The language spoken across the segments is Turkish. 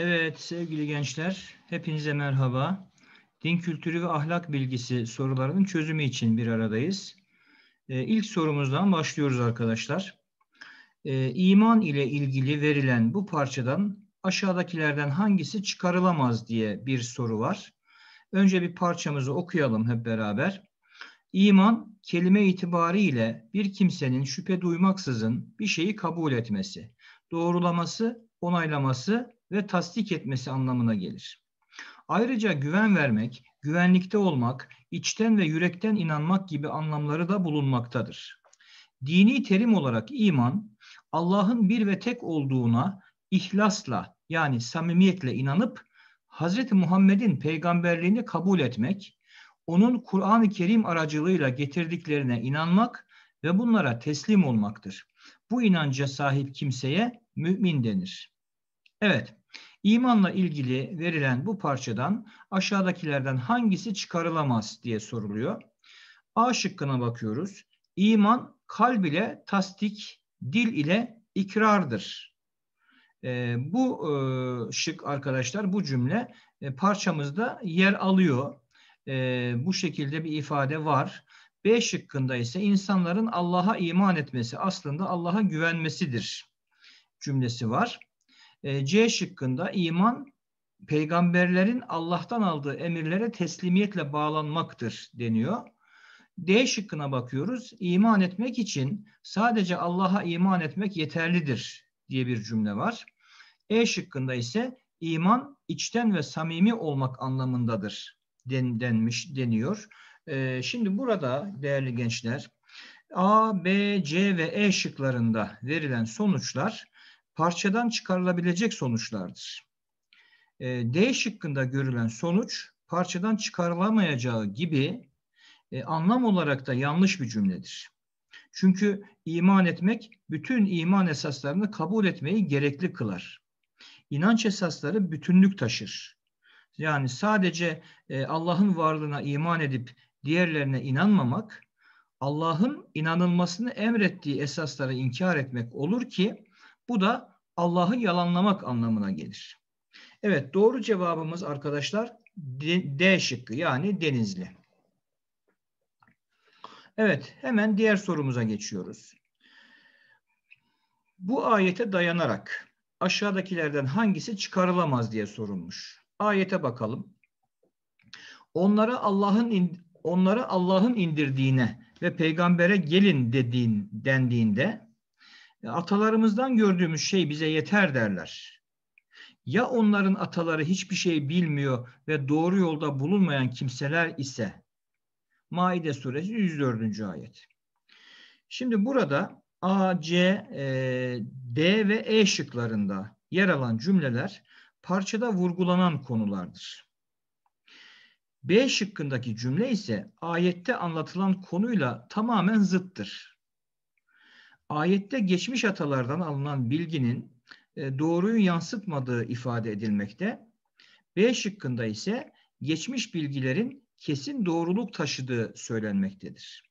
Evet sevgili gençler, hepinize merhaba. Din kültürü ve ahlak bilgisi sorularının çözümü için bir aradayız. Ee, ilk sorumuzdan başlıyoruz arkadaşlar. Ee, iman ile ilgili verilen bu parçadan aşağıdakilerden hangisi çıkarılamaz diye bir soru var. Önce bir parçamızı okuyalım hep beraber. İman kelime itibariyle bir kimsenin şüphe duymaksızın bir şeyi kabul etmesi, doğrulaması, onaylaması ve tasdik etmesi anlamına gelir. Ayrıca güven vermek, güvenlikte olmak, içten ve yürekten inanmak gibi anlamları da bulunmaktadır. Dini terim olarak iman, Allah'ın bir ve tek olduğuna ihlasla yani samimiyetle inanıp Hz. Muhammed'in peygamberliğini kabul etmek, onun Kur'an-ı Kerim aracılığıyla getirdiklerine inanmak ve bunlara teslim olmaktır. Bu inanca sahip kimseye mümin denir. Evet, imanla ilgili verilen bu parçadan aşağıdakilerden hangisi çıkarılamaz diye soruluyor. A şıkkına bakıyoruz. İman kalb ile tasdik, dil ile ikrardır. E, bu e, şık arkadaşlar bu cümle e, parçamızda yer alıyor. E, bu şekilde bir ifade var. B şıkkında ise insanların Allah'a iman etmesi aslında Allah'a güvenmesidir cümlesi var. E, C şıkkında iman peygamberlerin Allah'tan aldığı emirlere teslimiyetle bağlanmaktır deniyor. D şıkkına bakıyoruz. İman etmek için sadece Allah'a iman etmek yeterlidir diye bir cümle var. E şıkkında ise iman içten ve samimi olmak anlamındadır den, denmiş deniyor. Ee, şimdi burada değerli gençler A, B, C ve E şıklarında verilen sonuçlar parçadan çıkarılabilecek sonuçlardır. E, D şıkkında görülen sonuç parçadan çıkarılamayacağı gibi e, anlam olarak da yanlış bir cümledir. Çünkü iman etmek bütün iman esaslarını kabul etmeyi gerekli kılar. İnanç esasları bütünlük taşır. Yani sadece e, Allah'ın varlığına iman edip diğerlerine inanmamak, Allah'ın inanılmasını emrettiği esasları inkar etmek olur ki bu da Allah'ı yalanlamak anlamına gelir. Evet doğru cevabımız arkadaşlar D, D şıkkı yani Denizli. Evet hemen diğer sorumuza geçiyoruz. Bu ayete dayanarak aşağıdakilerden hangisi çıkarılamaz diye sorulmuş. Ayete bakalım. Onlara Allah'ın onlara Allah'ın indirdiğine ve peygambere gelin dediğin dendiğinde Atalarımızdan gördüğümüz şey bize yeter derler. Ya onların ataları hiçbir şey bilmiyor ve doğru yolda bulunmayan kimseler ise Maide suresi 104. ayet. Şimdi burada A, C, e, D ve E şıklarında yer alan cümleler parçada vurgulanan konulardır. B şıkkındaki cümle ise ayette anlatılan konuyla tamamen zıttır. Ayette geçmiş atalardan alınan bilginin e, doğruyu yansıtmadığı ifade edilmekte. B şıkkında ise geçmiş bilgilerin kesin doğruluk taşıdığı söylenmektedir.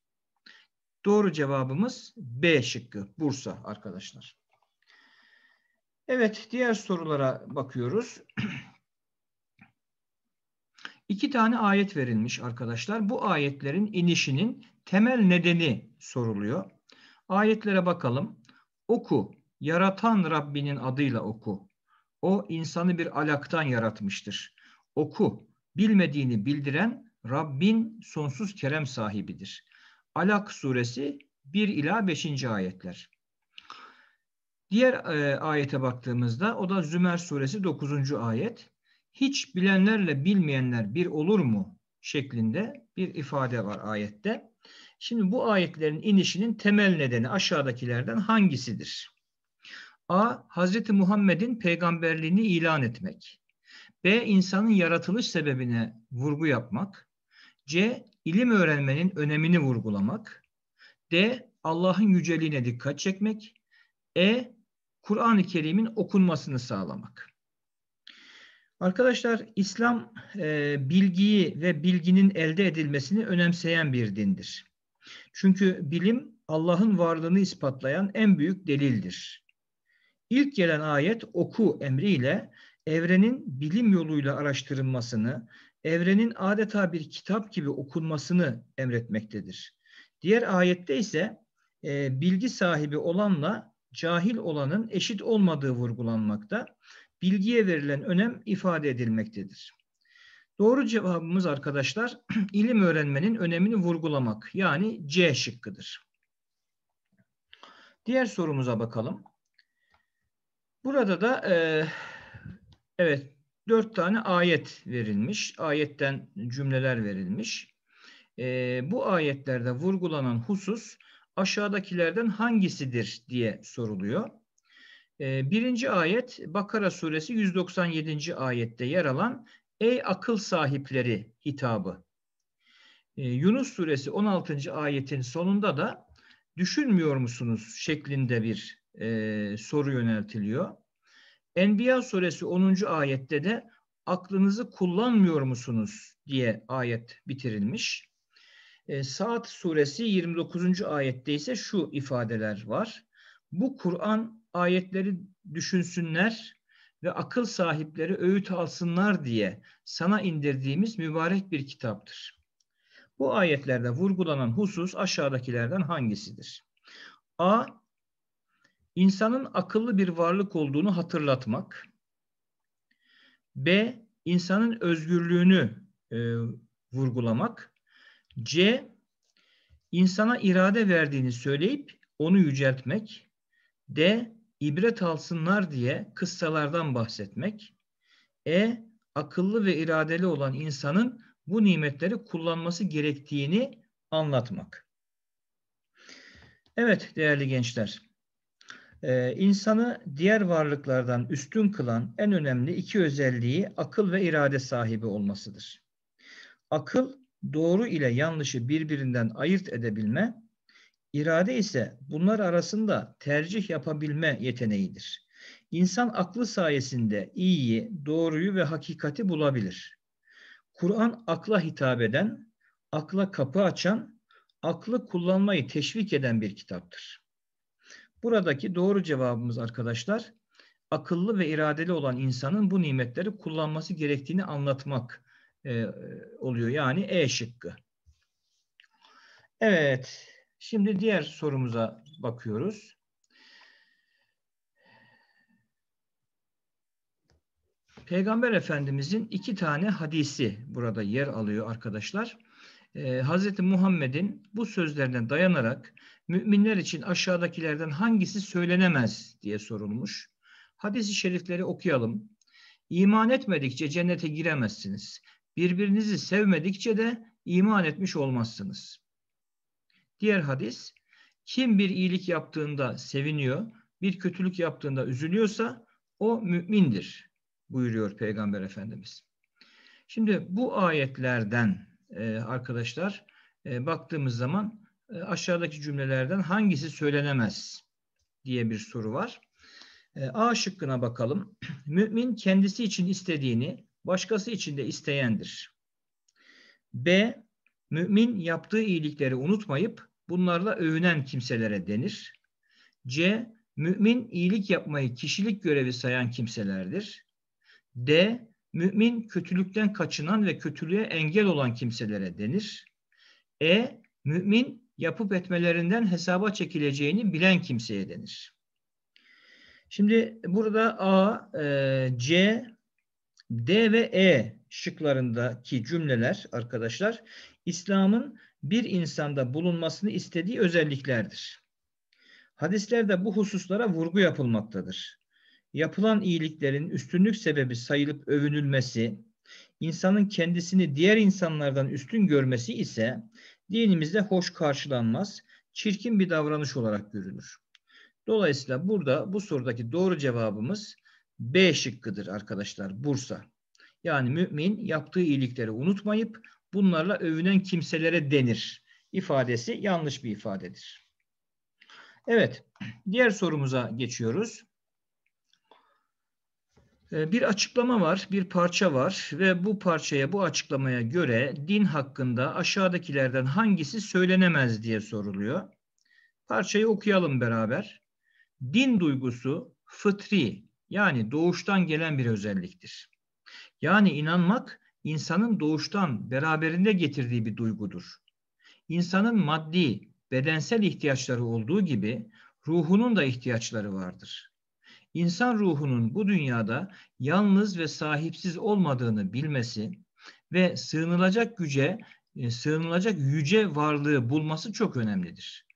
Doğru cevabımız B şıkkı, Bursa arkadaşlar. Evet, diğer sorulara bakıyoruz. İki tane ayet verilmiş arkadaşlar. Bu ayetlerin inişinin temel nedeni soruluyor. Ayetlere bakalım. Oku, yaratan Rabbinin adıyla oku. O insanı bir alaktan yaratmıştır. Oku, bilmediğini bildiren Rabbin sonsuz kerem sahibidir. Alak suresi 1 ila 5. ayetler. Diğer e, ayete baktığımızda o da Zümer suresi 9. ayet. Hiç bilenlerle bilmeyenler bir olur mu şeklinde bir ifade var ayette. Şimdi bu ayetlerin inişinin temel nedeni aşağıdakilerden hangisidir? A. Hazreti Muhammed'in peygamberliğini ilan etmek. B. insanın yaratılış sebebine vurgu yapmak. C. ilim öğrenmenin önemini vurgulamak. D. Allah'ın yüceliğine dikkat çekmek. E. Kur'an-ı Kerim'in okunmasını sağlamak. Arkadaşlar İslam e, bilgiyi ve bilginin elde edilmesini önemseyen bir dindir. Çünkü bilim Allah'ın varlığını ispatlayan en büyük delildir. İlk gelen ayet oku emriyle evrenin bilim yoluyla araştırılmasını, evrenin adeta bir kitap gibi okunmasını emretmektedir. Diğer ayette ise e, bilgi sahibi olanla cahil olanın eşit olmadığı vurgulanmakta bilgiye verilen önem ifade edilmektedir. Doğru cevabımız arkadaşlar ilim öğrenmenin önemini vurgulamak yani C şıkkıdır. Diğer sorumuza bakalım. Burada da e, evet dört tane ayet verilmiş. Ayetten cümleler verilmiş. E, bu ayetlerde vurgulanan husus aşağıdakilerden hangisidir diye soruluyor. Ee, birinci ayet Bakara suresi 197. ayette yer alan Ey akıl sahipleri hitabı. Ee, Yunus suresi 16. ayetin sonunda da düşünmüyor musunuz şeklinde bir e, soru yöneltiliyor. Enbiya suresi 10. ayette de aklınızı kullanmıyor musunuz diye ayet bitirilmiş. E, Saat suresi 29. ayette ise şu ifadeler var. Bu Kur'an ayetleri düşünsünler ve akıl sahipleri öğüt alsınlar diye sana indirdiğimiz mübarek bir kitaptır. Bu ayetlerde vurgulanan husus aşağıdakilerden hangisidir? A. İnsanın akıllı bir varlık olduğunu hatırlatmak. B. İnsanın özgürlüğünü e, vurgulamak. C. İnsana irade verdiğini söyleyip onu yüceltmek. D ibret alsınlar diye kıssalardan bahsetmek. E akıllı ve iradeli olan insanın bu nimetleri kullanması gerektiğini anlatmak. Evet değerli gençler, e, insanı diğer varlıklardan üstün kılan en önemli iki özelliği akıl ve irade sahibi olmasıdır. Akıl doğru ile yanlışı birbirinden ayırt edebilme, İrade ise bunlar arasında tercih yapabilme yeteneğidir. İnsan aklı sayesinde iyiyi, doğruyu ve hakikati bulabilir. Kur'an akla hitap eden, akla kapı açan, aklı kullanmayı teşvik eden bir kitaptır. Buradaki doğru cevabımız arkadaşlar, akıllı ve iradeli olan insanın bu nimetleri kullanması gerektiğini anlatmak e, e oluyor. Yani E şıkkı. Evet, Şimdi diğer sorumuza bakıyoruz. Peygamber Efendimizin iki tane hadisi burada yer alıyor arkadaşlar. Ee, Hz. Muhammed'in bu sözlerine dayanarak müminler için aşağıdakilerden hangisi söylenemez diye sorulmuş. Hadis-i şerifleri okuyalım. İman etmedikçe cennete giremezsiniz. Birbirinizi sevmedikçe de iman etmiş olmazsınız. Diğer hadis kim bir iyilik yaptığında seviniyor, bir kötülük yaptığında üzülüyorsa o mümindir buyuruyor Peygamber Efendimiz. Şimdi bu ayetlerden e, arkadaşlar e, baktığımız zaman e, aşağıdaki cümlelerden hangisi söylenemez diye bir soru var. E, A şıkkına bakalım. Mümin kendisi için istediğini başkası için de isteyendir. B. Mümin yaptığı iyilikleri unutmayıp Bunlarla övünen kimselere denir. C. Mümin iyilik yapmayı kişilik görevi sayan kimselerdir. D. Mümin kötülükten kaçınan ve kötülüğe engel olan kimselere denir. E. Mümin yapıp etmelerinden hesaba çekileceğini bilen kimseye denir. Şimdi burada A, e, C, D ve E şıklarındaki cümleler arkadaşlar İslam'ın bir insanda bulunmasını istediği özelliklerdir. Hadislerde bu hususlara vurgu yapılmaktadır. Yapılan iyiliklerin üstünlük sebebi sayılıp övünülmesi, insanın kendisini diğer insanlardan üstün görmesi ise dinimizde hoş karşılanmaz, çirkin bir davranış olarak görülür. Dolayısıyla burada bu sorudaki doğru cevabımız B şıkkıdır arkadaşlar Bursa. Yani mümin yaptığı iyilikleri unutmayıp bunlarla övünen kimselere denir ifadesi yanlış bir ifadedir. Evet, diğer sorumuza geçiyoruz. Ee, bir açıklama var, bir parça var ve bu parçaya, bu açıklamaya göre din hakkında aşağıdakilerden hangisi söylenemez diye soruluyor. Parçayı okuyalım beraber. Din duygusu fıtri yani doğuştan gelen bir özelliktir. Yani inanmak insanın doğuştan beraberinde getirdiği bir duygudur. İnsanın maddi, bedensel ihtiyaçları olduğu gibi ruhunun da ihtiyaçları vardır. İnsan ruhunun bu dünyada yalnız ve sahipsiz olmadığını bilmesi ve sığınılacak güce, e, sığınılacak yüce varlığı bulması çok önemlidir.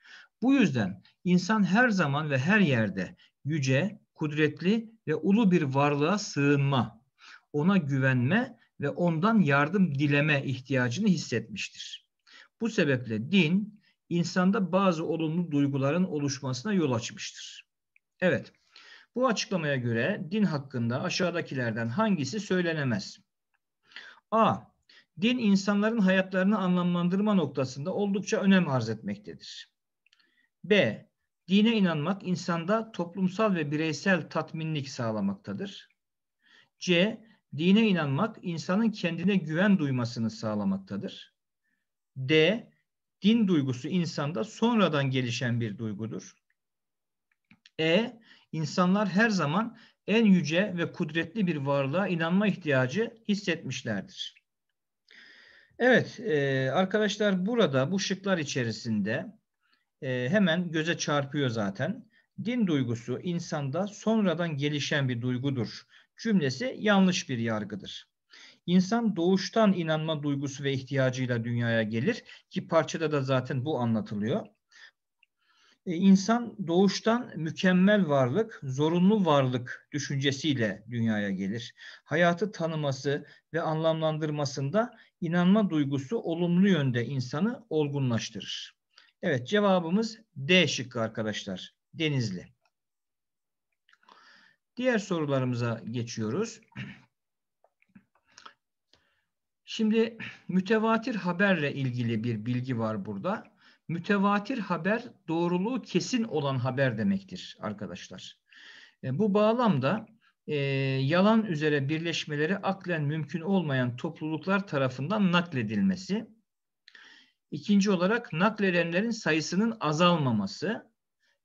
Bu yüzden insan her zaman ve her yerde yüce, kudretli ve ulu bir varlığa sığınma, ona güvenme ve ondan yardım dileme ihtiyacını hissetmiştir. Bu sebeple din insanda bazı olumlu duyguların oluşmasına yol açmıştır. Evet, bu açıklamaya göre din hakkında aşağıdakilerden hangisi söylenemez? A. Din insanların hayatlarını anlamlandırma noktasında oldukça önem arz etmektedir. B. Dine inanmak insanda toplumsal ve bireysel tatminlik sağlamaktadır. C. Dine inanmak insanın kendine güven duymasını sağlamaktadır. D. Din duygusu insanda sonradan gelişen bir duygudur. E. İnsanlar her zaman en yüce ve kudretli bir varlığa inanma ihtiyacı hissetmişlerdir. Evet e, arkadaşlar burada bu şıklar içerisinde e, hemen göze çarpıyor zaten. Din duygusu insanda sonradan gelişen bir duygudur cümlesi yanlış bir yargıdır. İnsan doğuştan inanma duygusu ve ihtiyacıyla dünyaya gelir ki parçada da zaten bu anlatılıyor. E, insan doğuştan mükemmel varlık, zorunlu varlık düşüncesiyle dünyaya gelir. Hayatı tanıması ve anlamlandırmasında inanma duygusu olumlu yönde insanı olgunlaştırır. Evet cevabımız D şıkkı arkadaşlar. Denizli. Diğer sorularımıza geçiyoruz. Şimdi mütevatir haberle ilgili bir bilgi var burada. Mütevatir haber doğruluğu kesin olan haber demektir arkadaşlar. E, bu bağlamda e, yalan üzere birleşmeleri aklen mümkün olmayan topluluklar tarafından nakledilmesi. İkinci olarak nakledenlerin sayısının azalmaması.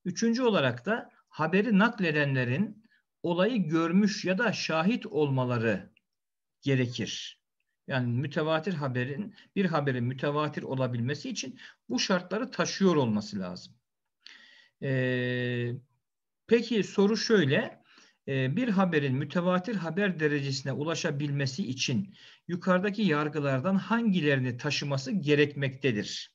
Üçüncü olarak da haberi nakledenlerin olayı görmüş ya da şahit olmaları gerekir. Yani mütevatir haberin bir haberin mütevatir olabilmesi için bu şartları taşıyor olması lazım. Ee, peki soru şöyle. Ee, bir haberin mütevatir haber derecesine ulaşabilmesi için yukarıdaki yargılardan hangilerini taşıması gerekmektedir?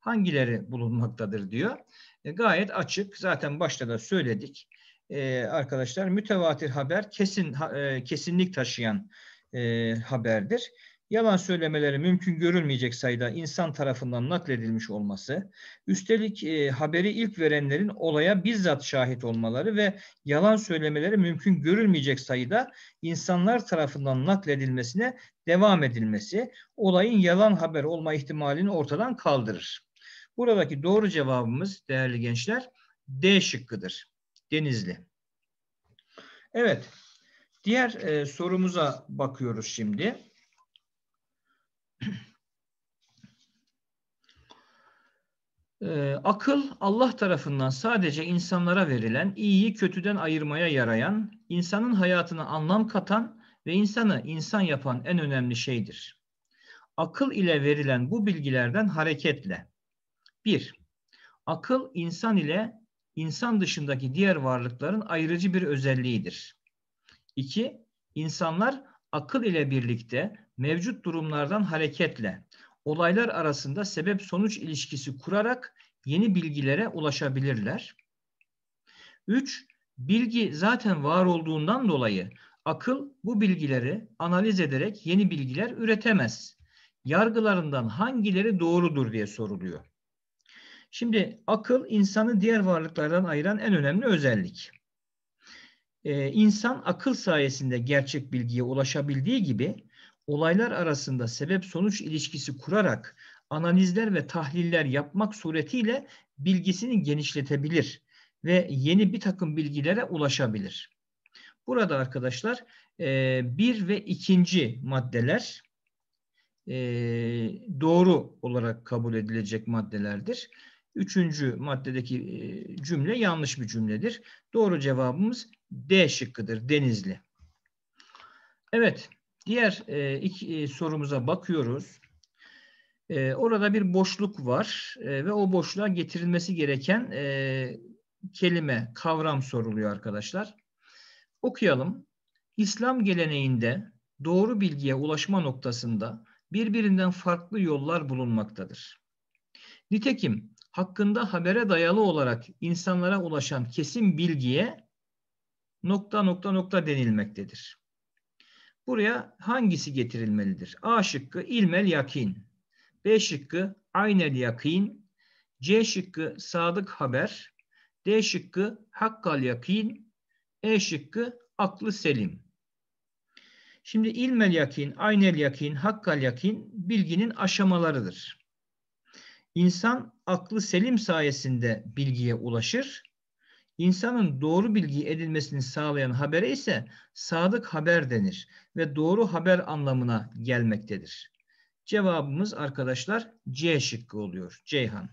Hangileri bulunmaktadır diyor. E, gayet açık. Zaten başta da söyledik e, arkadaşlar mütevatir haber kesin e, kesinlik taşıyan e, haberdir. Yalan söylemeleri mümkün görülmeyecek sayıda insan tarafından nakledilmiş olması, üstelik e, haberi ilk verenlerin olaya bizzat şahit olmaları ve yalan söylemeleri mümkün görülmeyecek sayıda insanlar tarafından nakledilmesine devam edilmesi olayın yalan haber olma ihtimalini ortadan kaldırır. Buradaki doğru cevabımız değerli gençler D şıkkıdır. Denizli. Evet. Diğer e, sorumuza bakıyoruz şimdi. E, akıl Allah tarafından sadece insanlara verilen, iyiyi kötüden ayırmaya yarayan, insanın hayatına anlam katan ve insanı insan yapan en önemli şeydir. Akıl ile verilen bu bilgilerden hareketle 1. Akıl insan ile insan dışındaki diğer varlıkların ayrıcı bir özelliğidir. 2. İnsanlar akıl ile birlikte mevcut durumlardan hareketle olaylar arasında sebep-sonuç ilişkisi kurarak yeni bilgilere ulaşabilirler. 3. Bilgi zaten var olduğundan dolayı akıl bu bilgileri analiz ederek yeni bilgiler üretemez. Yargılarından hangileri doğrudur diye soruluyor. Şimdi akıl insanı diğer varlıklardan ayıran en önemli özellik. Ee, insan akıl sayesinde gerçek bilgiye ulaşabildiği gibi olaylar arasında sebep-sonuç ilişkisi kurarak analizler ve tahliller yapmak suretiyle bilgisini genişletebilir ve yeni bir takım bilgilere ulaşabilir. Burada arkadaşlar e, bir ve ikinci maddeler e, doğru olarak kabul edilecek maddelerdir. Üçüncü maddedeki e, cümle yanlış bir cümledir. Doğru cevabımız D şıkkıdır. Denizli. Evet. Diğer e, iki e, sorumuza bakıyoruz. Orada bir boşluk var ve o boşluğa getirilmesi gereken kelime, kavram soruluyor arkadaşlar. Okuyalım. İslam geleneğinde doğru bilgiye ulaşma noktasında birbirinden farklı yollar bulunmaktadır. Nitekim hakkında habere dayalı olarak insanlara ulaşan kesin bilgiye nokta nokta nokta denilmektedir. Buraya hangisi getirilmelidir? A şıkkı ilmel yakin, B şıkkı aynel yakin, C şıkkı sadık haber, D şıkkı hakkal yakin, E şıkkı aklı selim. Şimdi ilmel yakin, aynel yakin, hakkal yakin bilginin aşamalarıdır. İnsan aklı selim sayesinde bilgiye ulaşır. İnsanın doğru bilgi edilmesini sağlayan habere ise sadık haber denir ve doğru haber anlamına gelmektedir. Cevabımız arkadaşlar C şıkkı oluyor. Ceyhan.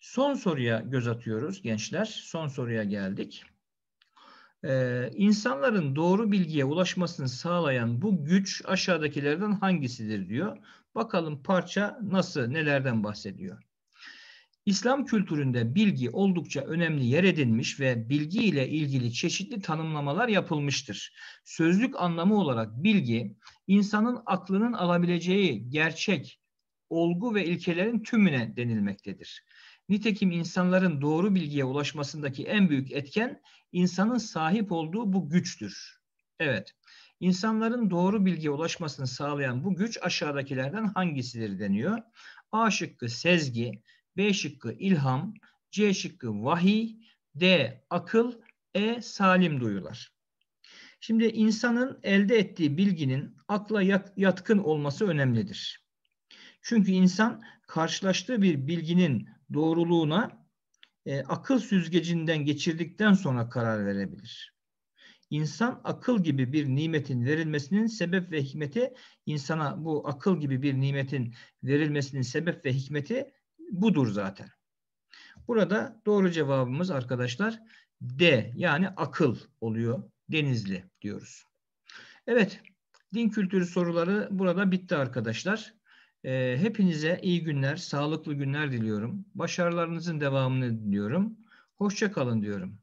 Son soruya göz atıyoruz gençler. Son soruya geldik. Ee, insanların doğru bilgiye ulaşmasını sağlayan bu güç aşağıdakilerden hangisidir diyor. Bakalım parça nasıl, nelerden bahsediyor. İslam kültüründe bilgi oldukça önemli yer edinmiş ve bilgi ile ilgili çeşitli tanımlamalar yapılmıştır. Sözlük anlamı olarak bilgi, insanın aklının alabileceği gerçek, olgu ve ilkelerin tümüne denilmektedir. Nitekim insanların doğru bilgiye ulaşmasındaki en büyük etken insanın sahip olduğu bu güçtür. Evet, İnsanların doğru bilgiye ulaşmasını sağlayan bu güç aşağıdakilerden hangisidir deniyor. A şıkkı sezgi, B şıkkı ilham, C şıkkı vahiy, D akıl, E salim duyular. Şimdi insanın elde ettiği bilginin akla yatkın olması önemlidir. Çünkü insan karşılaştığı bir bilginin doğruluğuna e, akıl süzgecinden geçirdikten sonra karar verebilir insan akıl gibi bir nimetin verilmesinin sebep ve hikmeti insana bu akıl gibi bir nimetin verilmesinin sebep ve hikmeti budur zaten. Burada doğru cevabımız arkadaşlar D yani akıl oluyor. Denizli diyoruz. Evet din kültürü soruları burada bitti arkadaşlar. Ee, hepinize iyi günler, sağlıklı günler diliyorum. Başarılarınızın devamını diliyorum. Hoşça kalın diyorum.